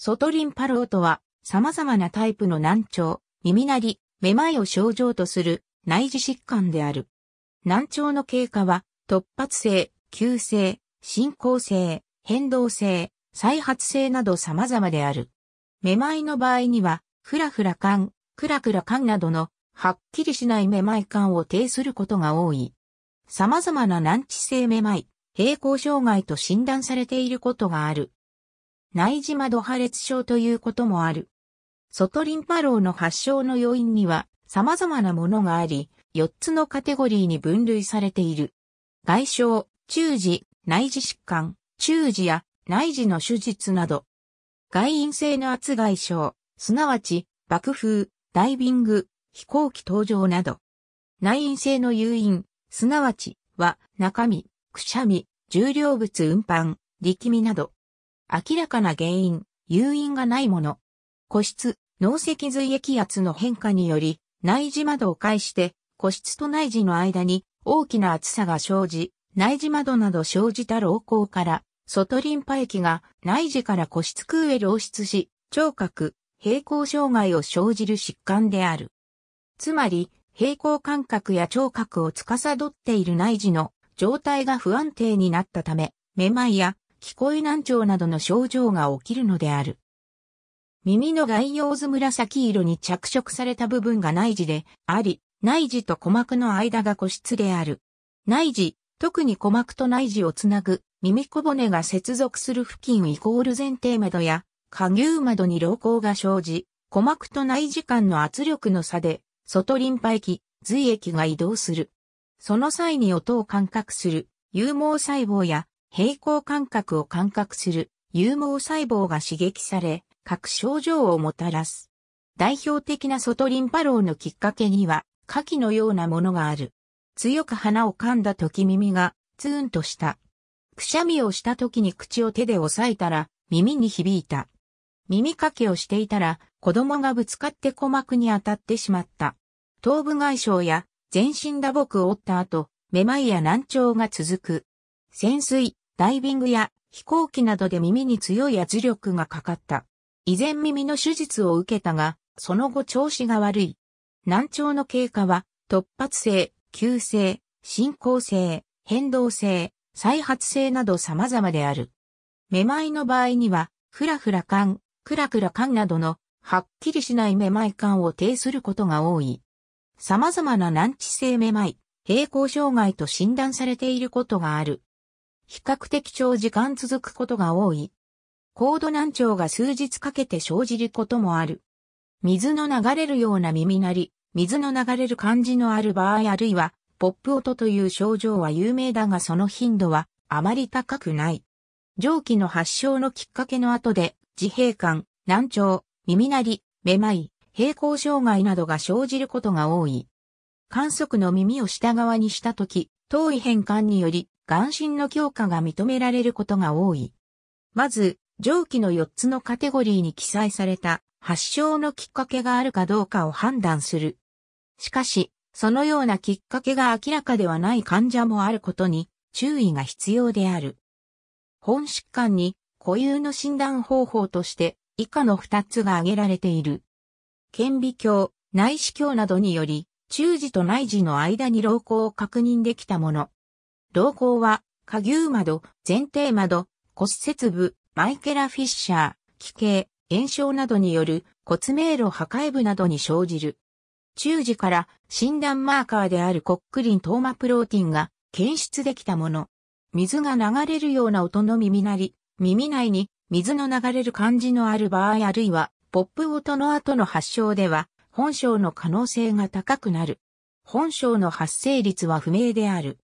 外リンパローとは、様々なタイプの難聴、耳鳴り、めまいを症状とする内耳疾患である。難聴の経過は、突発性、急性、進行性、変動性、再発性など様々である。めまいの場合には、ふらふら感、くらくら感などの、はっきりしないめまい感を呈することが多い。様々な難治性めまい、平行障害と診断されていることがある。内耳窓破裂症ということもある。外リンパ漏の発症の要因には様々なものがあり、4つのカテゴリーに分類されている。外傷、中耳、内耳疾患、中耳や内耳の手術など。外因性の圧外傷、すなわち爆風、ダイビング、飛行機登場など。内因性の誘因、すなわちは中身、くしゃみ、重量物運搬、力みなど。明らかな原因、誘因がないもの。個室、脳脊髄液圧の変化により、内耳窓を介して、個室と内耳の間に大きな厚さが生じ、内耳窓など生じた老後から、外リンパ液が内耳から個室空へ漏出し、聴覚、平行障害を生じる疾患である。つまり、平行感覚や聴覚を司っている内耳の状態が不安定になったため、めまいや聞こえ難聴などの症状が起きるのである。耳の外葉図紫色に着色された部分が内耳であり、内耳と鼓膜の間が個室である。内耳、特に鼓膜と内耳をつなぐ耳小骨が接続する付近イコール前提窓や下牛窓に良光が生じ、鼓膜と内耳間の圧力の差で、外リンパ液、髄液が移動する。その際に音を感覚する、有毛細胞や平行感覚を感覚する有毛細胞が刺激され、各症状をもたらす。代表的な外リンパ漏のきっかけには、下記のようなものがある。強く鼻を噛んだ時耳が、ツーンとした。くしゃみをした時に口を手で押さえたら、耳に響いた。耳かきをしていたら、子供がぶつかって鼓膜に当たってしまった。頭部外傷や全身打撲を負った後、めまいや難聴が続く。潜水、ダイビングや飛行機などで耳に強い圧力がかかった。以前耳の手術を受けたが、その後調子が悪い。難聴の経過は、突発性、急性、進行性、変動性、再発性など様々である。めまいの場合には、ふらふら感、くらくら感などの、はっきりしないめまい感を呈することが多い。様々な難治性めまい、平行障害と診断されていることがある。比較的長時間続くことが多い。高度難聴が数日かけて生じることもある。水の流れるような耳鳴り、水の流れる感じのある場合あるいは、ポップ音という症状は有名だがその頻度はあまり高くない。上記の発症のきっかけの後で、自閉感、難聴、耳鳴り、めまい、平行障害などが生じることが多い。観測の耳を下側にしたとき、遠い変換により眼神の強化が認められることが多い。まず、上記の4つのカテゴリーに記載された発症のきっかけがあるかどうかを判断する。しかし、そのようなきっかけが明らかではない患者もあることに注意が必要である。本疾患に固有の診断方法として以下の2つが挙げられている。顕微鏡、内視鏡などにより、中耳と内耳の間に老好を確認できたもの。動向は、下牛窓、前提窓、骨折部、マイケラ・フィッシャー、奇形、炎症などによる骨迷路破壊部などに生じる。中耳から診断マーカーであるコックリントーマプロティンが検出できたもの。水が流れるような音の耳鳴り、耳内に水の流れる感じのある場合あるいは、ポップ音の後の発症では、本症の可能性が高くなる。本症の発生率は不明である。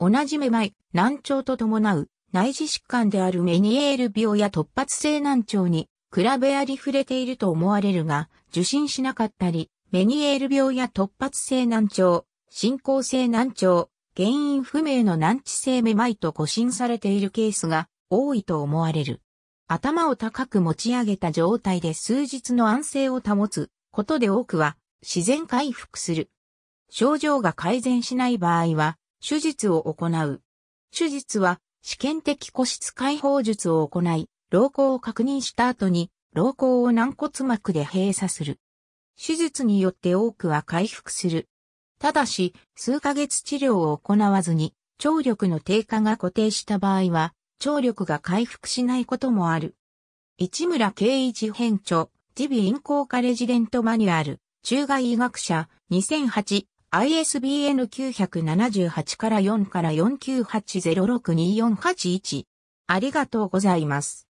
同じめまい、難聴と伴う内耳疾患であるメニエール病や突発性難聴に比べありふれていると思われるが、受診しなかったり、メニエール病や突発性難聴、進行性難聴、原因不明の難治性めまいと誤診されているケースが多いと思われる。頭を高く持ち上げた状態で数日の安静を保つことで多くは自然回復する。症状が改善しない場合は手術を行う。手術は試験的個室解放術を行い、老行を確認した後に、老行を軟骨膜で閉鎖する。手術によって多くは回復する。ただし、数ヶ月治療を行わずに、聴力の低下が固定した場合は、聴力が回復しないこともある。市村圭一編著、耳鼻咽喉カレジデントマニュアル、中外医学者、2008、ISBN 978から4から498062481。ありがとうございます。